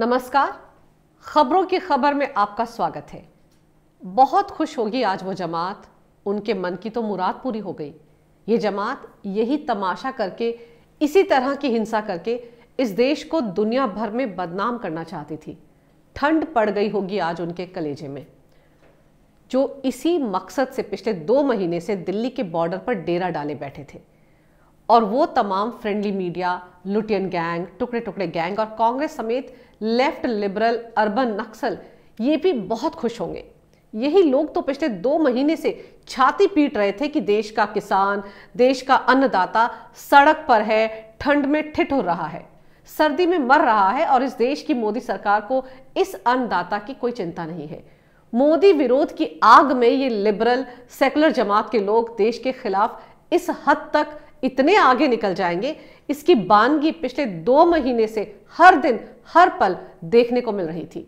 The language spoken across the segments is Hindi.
नमस्कार खबरों की खबर में आपका स्वागत है बहुत खुश होगी आज वो जमात उनके मन की तो मुराद पूरी हो गई ये जमात यही तमाशा करके इसी तरह की हिंसा करके इस देश को दुनिया भर में बदनाम करना चाहती थी ठंड पड़ गई होगी आज उनके कलेजे में जो इसी मकसद से पिछले दो महीने से दिल्ली के बॉर्डर पर डेरा डाले बैठे थे और वो तमाम फ्रेंडली मीडिया लुटियन गैंग टुकड़े टुकड़े गैंग और कांग्रेस समेत लेफ्ट लिबरल अर्बन नक्सल ये भी बहुत खुश होंगे यही लोग तो पिछले दो महीने से छाती पीट रहे थे कि देश का किसान देश का अन्नदाता सड़क पर है ठंड में ठिठ हो रहा है सर्दी में मर रहा है और इस देश की मोदी सरकार को इस अन्नदाता की कोई चिंता नहीं है मोदी विरोध की आग में ये लिबरल सेकुलर जमात के लोग देश के खिलाफ इस हद तक इतने आगे निकल जाएंगे इसकी बानगी पिछले दो महीने से हर दिन हर पल देखने को मिल रही थी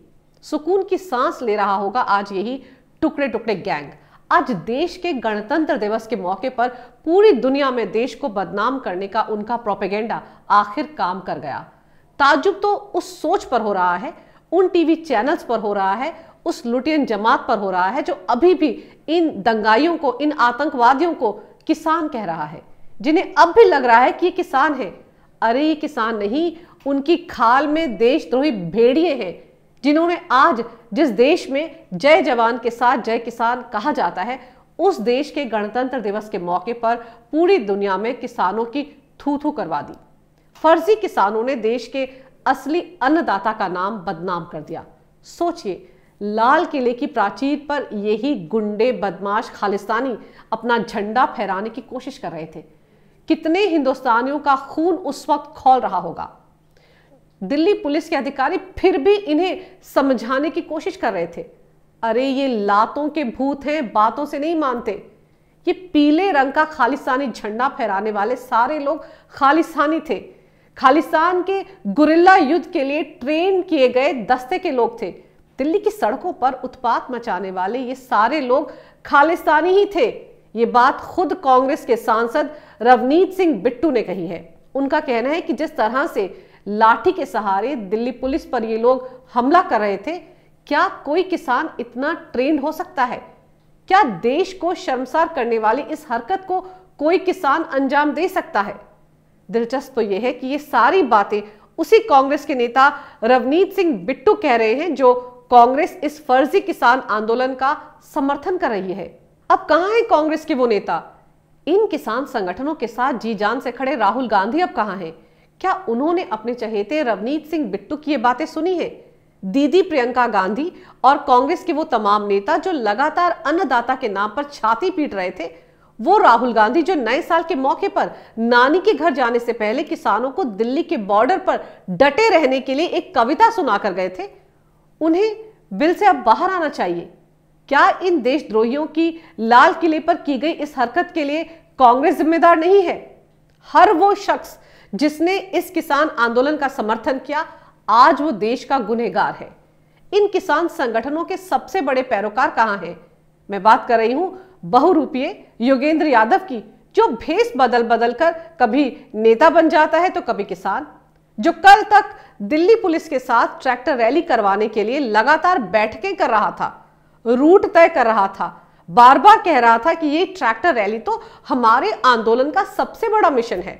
सुकून की सांस ले रहा होगा आज यही टुकड़े टुकड़े गैंग आज देश के गणतंत्र दिवस के मौके पर पूरी दुनिया में देश को बदनाम करने का उनका प्रोपेगेंडा आखिर काम कर गया ताजुब तो उस सोच पर हो रहा है उन टीवी चैनल्स पर हो रहा है उस लुटियन जमात पर हो रहा है जो अभी भी इन दंगाइयों को इन आतंकवादियों को किसान कह रहा है जिन्हें अब भी लग रहा है कि ये किसान है अरे ये किसान नहीं उनकी खाल में देशद्रोही भेड़िए हैं जिन्होंने आज जिस देश में जय जवान के साथ जय किसान कहा जाता है उस देश के गणतंत्र दिवस के मौके पर पूरी दुनिया में किसानों की थू थू करवा दी फर्जी किसानों ने देश के असली अन्नदाता का नाम बदनाम कर दिया सोचिए लाल किले की प्राचीर पर यही गुंडे बदमाश खालिस्तानी अपना झंडा फहराने की कोशिश कर रहे थे कितने हिंदुस्तानियों का खून उस वक्त खोल रहा होगा दिल्ली पुलिस के अधिकारी फिर भी इन्हें समझाने की कोशिश कर रहे थे अरे ये लातों के भूत हैं बातों से नहीं मानते ये पीले रंग का खालिस्तानी झंडा फहराने वाले सारे लोग खालिस्तानी थे खालिस्तान के गुरिल्ला युद्ध के लिए ट्रेन किए गए दस्ते के लोग थे दिल्ली की सड़कों पर उत्पात मचाने वाले ये सारे लोग खालिस्तानी ही थे ये बात खुद कांग्रेस के सांसद रवनीत सिंह बिट्टू ने कही है उनका कहना है कि जिस तरह से लाठी के सहारे दिल्ली पुलिस पर ये लोग हमला कर रहे थे क्या कोई किसान इतना ट्रेंड हो सकता है क्या देश को शर्मसार करने वाली इस हरकत को कोई किसान अंजाम दे सकता है दिलचस्प तो यह है कि ये सारी बातें उसी कांग्रेस के नेता रवनीत सिंह बिट्टू कह रहे हैं जो कांग्रेस इस फर्जी किसान आंदोलन का समर्थन कर रही है अब कहां है कांग्रेस के वो नेता इन किसान संगठनों के साथ जी जान से खड़े राहुल गांधी अब कहां हैं क्या उन्होंने अपने चहेते रवनीत सिंह बिट्टू की ये बातें सुनी है दीदी प्रियंका गांधी और कांग्रेस के वो तमाम नेता जो लगातार अन्नदाता के नाम पर छाती पीट रहे थे वो राहुल गांधी जो नए साल के मौके पर नानी के घर जाने से पहले किसानों को दिल्ली के बॉर्डर पर डटे रहने के लिए एक कविता सुनाकर गए थे उन्हें बिल से अब बाहर आना चाहिए क्या इन देशद्रोहियों की लाल किले पर की गई इस हरकत के लिए कांग्रेस जिम्मेदार नहीं है हर वो शख्स जिसने इस किसान आंदोलन का समर्थन किया आज वो देश का गुनहगार है इन किसान संगठनों के सबसे बड़े पैरोकार कहां हैं मैं बात कर रही हूं बहुरूपीय योगेंद्र यादव की जो भेस बदल बदल कर कभी नेता बन जाता है तो कभी किसान जो कल तक दिल्ली पुलिस के साथ ट्रैक्टर रैली करवाने के लिए लगातार बैठकें कर रहा था रूट तय कर रहा था बार बार कह रहा था कि ये ट्रैक्टर रैली तो हमारे आंदोलन का सबसे बड़ा मिशन है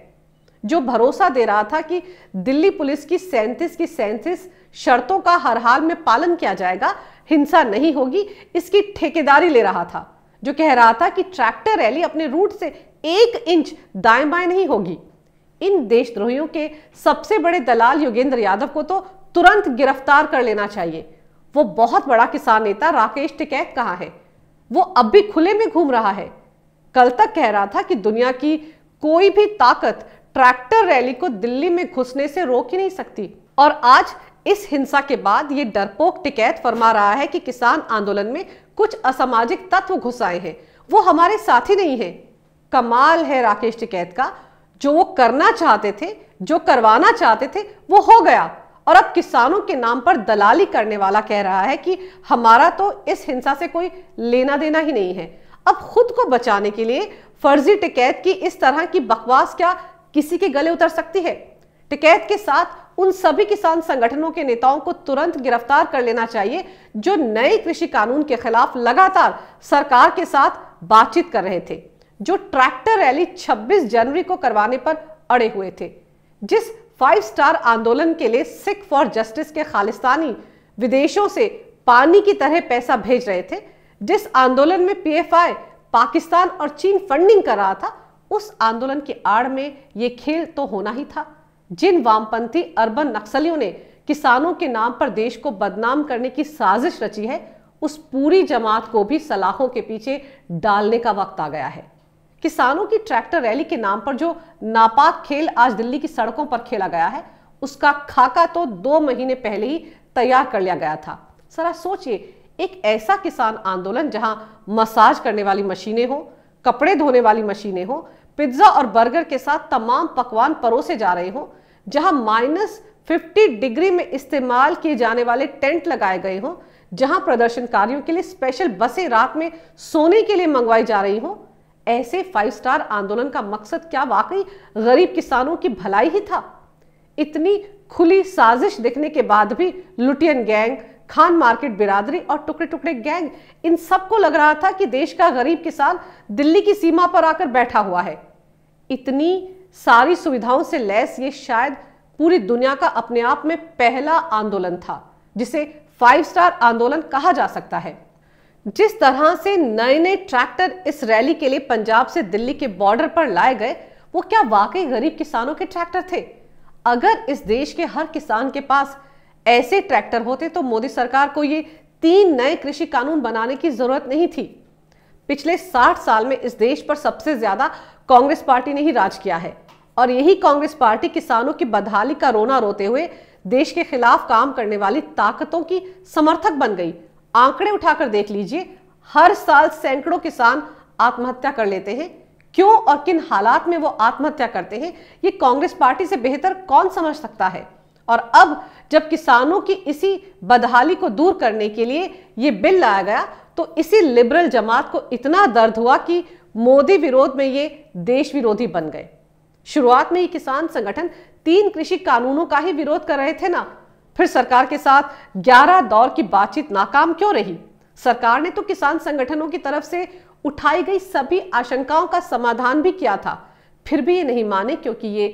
जो भरोसा दे रहा था कि दिल्ली पुलिस की सैंतीस की सैंतीस शर्तों का हर हाल में पालन किया जाएगा हिंसा नहीं होगी इसकी ठेकेदारी ले रहा था जो कह रहा था कि ट्रैक्टर रैली अपने रूट से एक इंच दाएं बाएं नहीं होगी इन देशद्रोहियों के सबसे बड़े दलाल योगेंद्र यादव को तो तुरंत गिरफ्तार कर लेना चाहिए वो बहुत बड़ा किसान नेता राकेश टिकैत कहाँ है वो अब भी खुले में घूम रहा है कल तक कह रहा था कि दुनिया की कोई भी ताकत ट्रैक्टर रैली को दिल्ली में घुसने से रोक ही नहीं सकती और आज इस हिंसा के बाद ये डरपोक टिकैत फरमा रहा है कि किसान आंदोलन में कुछ असामाजिक तत्व घुस आए हैं वो हमारे साथ ही नहीं है कमाल है राकेश टिकैत का जो वो करना चाहते थे जो करवाना चाहते थे वो हो गया और अब किसानों के नाम पर दलाली करने वाला कह रहा है कि हमारा तो इस हिंसा से कोई लेना देना ही नहीं है अब खुद को बचाने के लिए फर्जी टिकैत की इस तरह की बकवास क्या किसी के गले उतर सकती है टिकैत के साथ उन सभी किसान संगठनों के नेताओं को तुरंत गिरफ्तार कर लेना चाहिए जो नए कृषि कानून के खिलाफ लगातार सरकार के साथ बातचीत कर रहे थे जो ट्रैक्टर रैली 26 जनवरी को करवाने पर अड़े हुए थे जिस फाइव स्टार आंदोलन के लिए सिख फॉर जस्टिस के खालिस्तानी विदेशों से पानी की तरह पैसा भेज रहे थे जिस आंदोलन में पीएफआई पाकिस्तान और चीन फंडिंग कर रहा था उस आंदोलन की आड़ में ये खेल तो होना ही था जिन वामपंथी अरबन नक्सलियों ने किसानों के नाम पर देश को बदनाम करने की साजिश रची है उस पूरी जमात को भी सलाखों के पीछे डालने का वक्त आ गया है किसानों की ट्रैक्टर रैली के नाम पर जो नापाक खेल आज दिल्ली की सड़कों पर खेला गया है उसका खाका तो दो महीने पहले ही तैयार कर लिया गया था सरा सोचिए एक ऐसा किसान आंदोलन जहां मसाज करने वाली मशीनें हो कपड़े धोने वाली मशीनें हो पिज्जा और बर्गर के साथ तमाम पकवान परोसे जा रहे हों जहां माइनस फिफ्टी डिग्री में इस्तेमाल किए जाने वाले टेंट लगाए गए हों जहां प्रदर्शनकारियों के लिए स्पेशल बसें रात में सोने के लिए मंगवाई जा रही हों ऐसे फाइव स्टार आंदोलन का मकसद क्या वाकई गरीब किसानों की भलाई ही था इतनी खुली साजिश देखने के बाद भी लुटियन गैंग खान मार्केट बिरादरी और टुकड़े टुकड़े गैंग इन सबको लग रहा था कि देश का गरीब किसान दिल्ली की सीमा पर आकर बैठा हुआ है इतनी सारी सुविधाओं से लैस ये शायद पूरी दुनिया का अपने आप में पहला आंदोलन था जिसे फाइव स्टार आंदोलन कहा जा सकता है जिस तरह से नए नए ट्रैक्टर इस रैली के लिए पंजाब से दिल्ली के बॉर्डर पर लाए गए वो क्या वाकई गरीब किसानों के ट्रैक्टर थे अगर इस देश के हर किसान के पास ऐसे ट्रैक्टर होते तो मोदी सरकार को ये तीन नए कृषि कानून बनाने की जरूरत नहीं थी पिछले 60 साल में इस देश पर सबसे ज्यादा कांग्रेस पार्टी ने ही राज किया है और यही कांग्रेस पार्टी किसानों की बदहाली का रोना रोते हुए देश के खिलाफ काम करने वाली ताकतों की समर्थक बन गई आंकड़े उठाकर देख लीजिए हर साल सैकड़ों किसान आत्महत्या कर लेते हैं क्यों और किन हालात में वो आत्महत्या करते हैं ये कांग्रेस पार्टी से बेहतर कौन समझ सकता है और अब जब किसानों की इसी बदहाली को दूर करने के लिए ये बिल लाया गया तो इसी लिबरल जमात को इतना दर्द हुआ कि मोदी विरोध में ये देश विरोधी बन गए शुरुआत में ये किसान संगठन तीन कृषि कानूनों का ही विरोध कर रहे थे ना फिर सरकार के साथ 11 दौर की बातचीत नाकाम क्यों रही सरकार ने तो किसान संगठनों की तरफ से उठाई गई सभी आशंकाओं का समाधान भी किया था फिर भी ये नहीं माने क्योंकि ये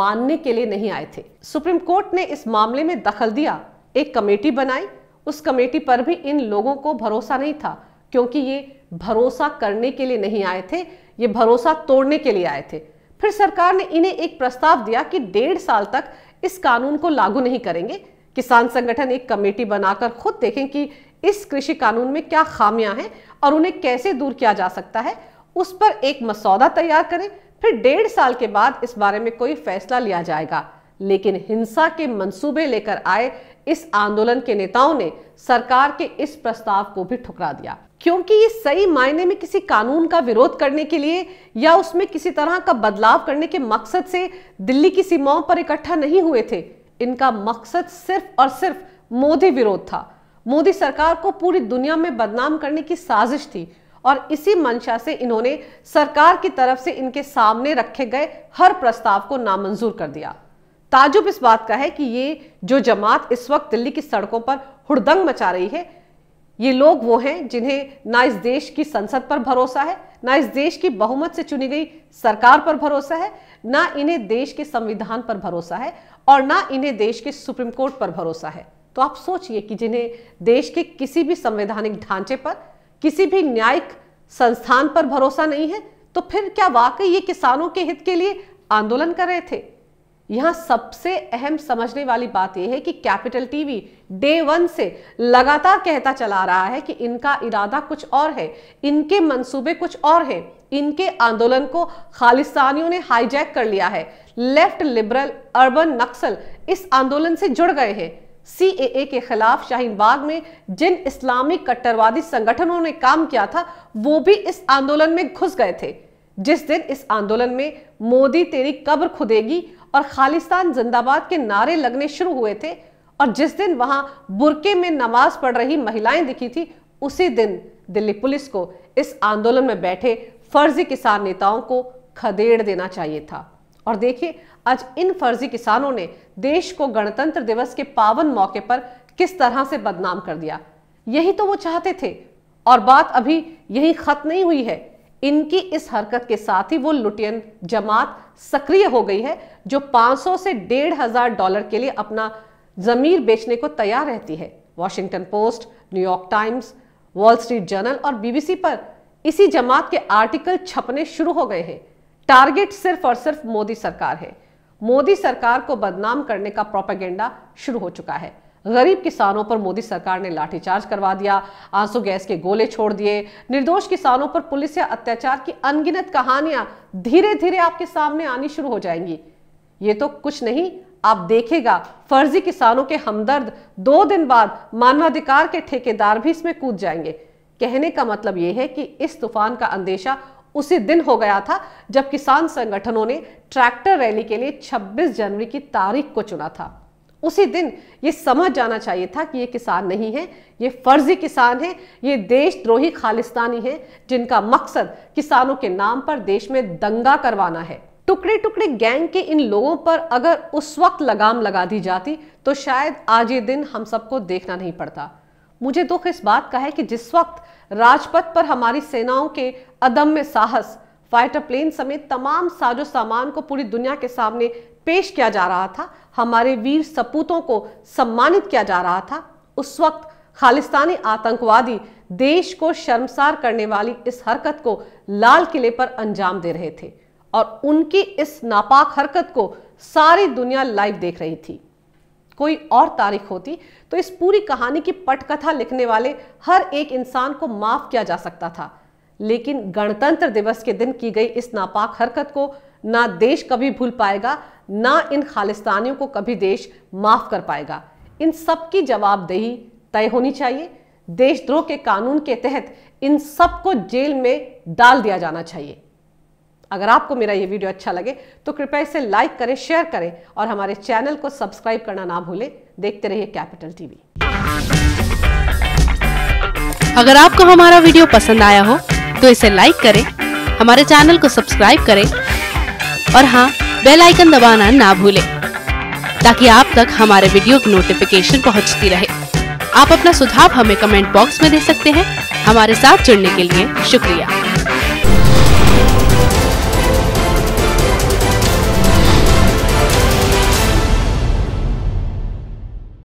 मानने के लिए नहीं आए थे सुप्रीम कोर्ट ने इस मामले में दखल दिया एक कमेटी बनाई उस कमेटी पर भी इन लोगों को भरोसा नहीं था क्योंकि ये भरोसा करने के लिए नहीं आए थे ये भरोसा तोड़ने के लिए आए थे फिर सरकार ने इन्हें एक प्रस्ताव दिया कि डेढ़ साल तक इस कानून को लागू नहीं करेंगे किसान संगठन एक कमेटी बनाकर खुद देखें कि इस कृषि कानून में क्या खामियां हैं और उन्हें कैसे दूर किया जा सकता है उस पर एक मसौदा तैयार करें फिर डेढ़ साल के बाद इस बारे में कोई फैसला लिया जाएगा लेकिन हिंसा के मंसूबे लेकर आए इस आंदोलन के नेताओं ने सरकार के इस प्रस्ताव को भी ठुकरा दिया क्योंकि ये सही मायने में किसी कानून का विरोध करने के लिए या उसमें किसी तरह का बदलाव करने के मकसद से दिल्ली की सीमाओं पर इकट्ठा नहीं हुए थे इनका मकसद सिर्फ और सिर्फ मोदी विरोध था मोदी सरकार को पूरी दुनिया में बदनाम करने की साजिश थी और इसी मंशा से इन्होंने सरकार की तरफ से इनके सामने रखे गए हर प्रस्ताव को नामंजूर कर दिया ताजुब इस बात का है कि ये जो जमात इस वक्त दिल्ली की सड़कों पर हुड़दंग मचा रही है ये लोग वो हैं जिन्हें ना इस देश की संसद पर भरोसा है ना इस देश की बहुमत से चुनी गई सरकार पर भरोसा है ना इन्हें देश के संविधान पर भरोसा है और ना इन्हें देश के सुप्रीम कोर्ट पर भरोसा है तो आप सोचिए कि जिन्हें देश के किसी भी संवैधानिक ढांचे पर किसी भी न्यायिक संस्थान पर भरोसा नहीं है तो फिर क्या वाकई ये किसानों के हित के लिए आंदोलन कर रहे थे यहां सबसे अहम समझने वाली बात यह है कि कैपिटल टीवी डे वन से लगातार कहता चला रहा है कि इनका इरादा कुछ और है इनके मंसूबे कुछ और हैं इनके आंदोलन को खालिस्तानियों ने हाईजैक कर लिया है लेफ्ट लिबरल अर्बन नक्सल इस आंदोलन से जुड़ गए हैं सी के खिलाफ शाहीन बाग में जिन इस्लामिक कट्टरवादी संगठनों ने काम किया था वो भी इस आंदोलन में घुस गए थे जिस दिन इस आंदोलन में मोदी तेरी कब्र खुदेगी और खालिस्तान जिंदाबाद के नारे लगने शुरू हुए थे और जिस दिन वहां बुरके में नमाज पढ़ रही महिलाएं दिखी थी उसी दिन दिल्ली पुलिस को इस आंदोलन में बैठे फर्जी किसान नेताओं को खदेड़ देना चाहिए था और देखिए आज इन फर्जी किसानों ने देश को गणतंत्र दिवस के पावन मौके पर किस तरह से बदनाम कर दिया यही तो वो चाहते थे और बात अभी यही खत्म नहीं हुई है इनकी इस हरकत के साथ ही वो लुटियन जमात सक्रिय हो गई है जो 500 से डेढ़ हजार डॉलर के लिए अपना जमीर बेचने को तैयार रहती है Washington Post New York Times Wall Street Journal और बीबीसी पर इसी जमात के आर्टिकल छपने शुरू हो गए हैं टारगेट सिर्फ और सिर्फ मोदी सरकार है मोदी सरकार को बदनाम करने का प्रोपेगेंडा शुरू हो चुका है गरीब किसानों पर मोदी सरकार ने लाठीचार्ज करवा दिया आंसू गैस के गोले छोड़ दिए निर्दोष किसानों पर पुलिस या अत्याचार की अनगिनत कहानियां धीरे धीरे आपके सामने आनी शुरू हो जाएंगी ये तो कुछ नहीं आप देखेगा फर्जी किसानों के हमदर्द दो दिन बाद मानवाधिकार के ठेकेदार भी इसमें कूद जाएंगे कहने का मतलब यह है कि इस तूफान का अंदेशा उसी दिन हो गया था जब किसान संगठनों ने ट्रैक्टर रैली के लिए 26 जनवरी की तारीख को चुना था उसी दिन ये समझ जाना चाहिए था कि ये किसान नहीं है ये फर्जी किसान है ये देशद्रोही खालिस्तानी है जिनका मकसद किसानों के नाम पर देश में दंगा करवाना है टुकड़े टुकड़े गैंग के इन लोगों पर अगर उस वक्त लगाम लगा दी जाती तो शायद आज ये दिन हम सबको देखना नहीं पड़ता मुझे दुख इस बात का है कि जिस वक्त राजपथ पर हमारी सेनाओं के अदम्य साहस फाइटर प्लेन समेत तमाम साजो सामान को पूरी दुनिया के सामने पेश किया जा रहा था हमारे वीर सपूतों को सम्मानित किया जा रहा था उस वक्त खालिस्तानी आतंकवादी देश को शर्मसार करने वाली इस हरकत को लाल किले पर अंजाम दे रहे थे और उनकी इस नापाक हरकत को सारी दुनिया लाइव देख रही थी कोई और तारीख होती तो इस पूरी कहानी की पटकथा लिखने वाले हर एक इंसान को माफ किया जा सकता था लेकिन गणतंत्र दिवस के दिन की गई इस नापाक हरकत को ना देश कभी भूल पाएगा ना इन खालिस्तानियों को कभी देश माफ कर पाएगा इन सब की जवाबदेही तय होनी चाहिए देशद्रोह के कानून के तहत इन सबको जेल में डाल दिया जाना चाहिए अगर आपको मेरा ये वीडियो अच्छा लगे तो कृपया इसे लाइक करें शेयर करें और हमारे चैनल को सब्सक्राइब करना ना भूलें देखते रहिए कैपिटल टीवी अगर आपको हमारा वीडियो पसंद आया हो तो इसे लाइक करें हमारे चैनल को सब्सक्राइब करें और हाँ बेलाइकन दबाना ना भूलें ताकि आप तक हमारे वीडियो की नोटिफिकेशन पहुँचती रहे आप अपना सुझाव हमें कमेंट बॉक्स में दे सकते हैं हमारे साथ जुड़ने के लिए शुक्रिया